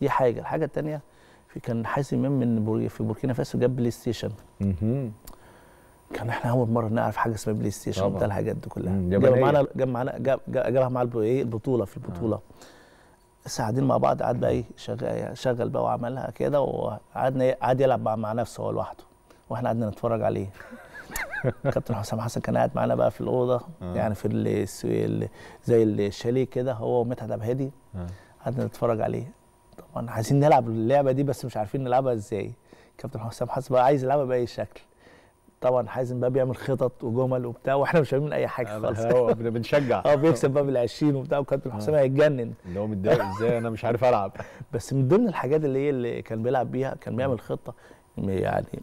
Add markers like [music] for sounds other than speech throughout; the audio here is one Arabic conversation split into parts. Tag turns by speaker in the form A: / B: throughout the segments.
A: دي حاجه الحاجه الثانيه في كان حازم امام من في بوركينا فاسو جاب بلاي ستيشن كان احنا اول مره نعرف حاجه اسمها بلاي ستيشن وبتاع الحاجات دي كلها جاب معانا جاب معانا جاب جابها معاه ايه البطوله في البطوله ساعدين مع بعض قعد بقى ايه شغل, شغل بقى وعملها كده وقعدنا إيه؟ قعد يلعب مع, مع نفسه هو لوحده واحنا قعدنا نتفرج عليه [laughs] كابتن حسام حسن كان قاعد معانا بقى في الاوضه آه. يعني في اللي زي الشاليه كده هو ومدحت عبد الهادي آه. قعدنا نتفرج عليه وانا عايزين نلعب اللعبه دي بس مش عارفين نلعبها ازاي كابتن حسام حسن بقى عايز يلعبها باي شكل طبعا حازم بقى بيعمل خطط وجمل وبتاع واحنا مش فاهمين اي حاجه آه، خالص هو بنشجع اه [laughs] بيكسب بقى بال 20 وبتاع وكابتن آه. حسام هيتجنن اللي هو متضايق ازاي انا مش عارف العب [laughs] بس من ضمن الحاجات اللي هي اللي كان بيلعب بيها كان بيعمل آه. خطه يعني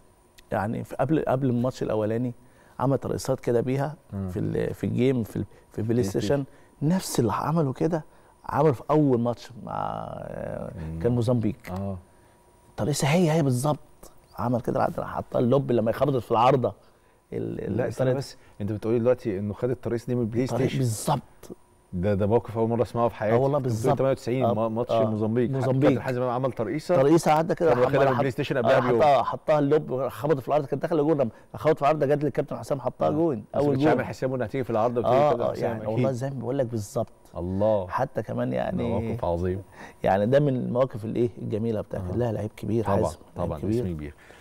A: يعني قبل قبل الماتش الاولاني عمل ترقصات كده بيها في في الجيم في في البلاي ستيشن نفس اللي عمله كده عمل في اول ماتش مع كان موزمبيق اه لسه إيه، هي هي بالظبط عمل كده راح حطها اللوب لما خبطت في العارضه لا بس انت بتقولي دلوقتي انه خد الترقيص دي من البلاي ستيشن بالظبط ده ده موقف اول مره اسمعه في حياتي اه والله بالظبط 98 آه، ماتش آه موزمبيق موزمبيق حازم عمل ترقيصه ترقيصه عدى كده واخدها من البلاي ستيشن آه، قبلها بيوم حطها حطها اللوب خبط في العارضه كانت داخله جون خبط في العرض جت للكابتن حسام حطها آه. جون اول جون عامل حسابه انها تيجي في العرض وتيجي آه, آه، يعني, يعني والله زي ما بقول لك بالظبط الله حتى كمان يعني موقف عظيم يعني ده من المواقف الايه الجميله بتاعت آه. لها لعيب كبير حازم طبعا طبعا اسم كبير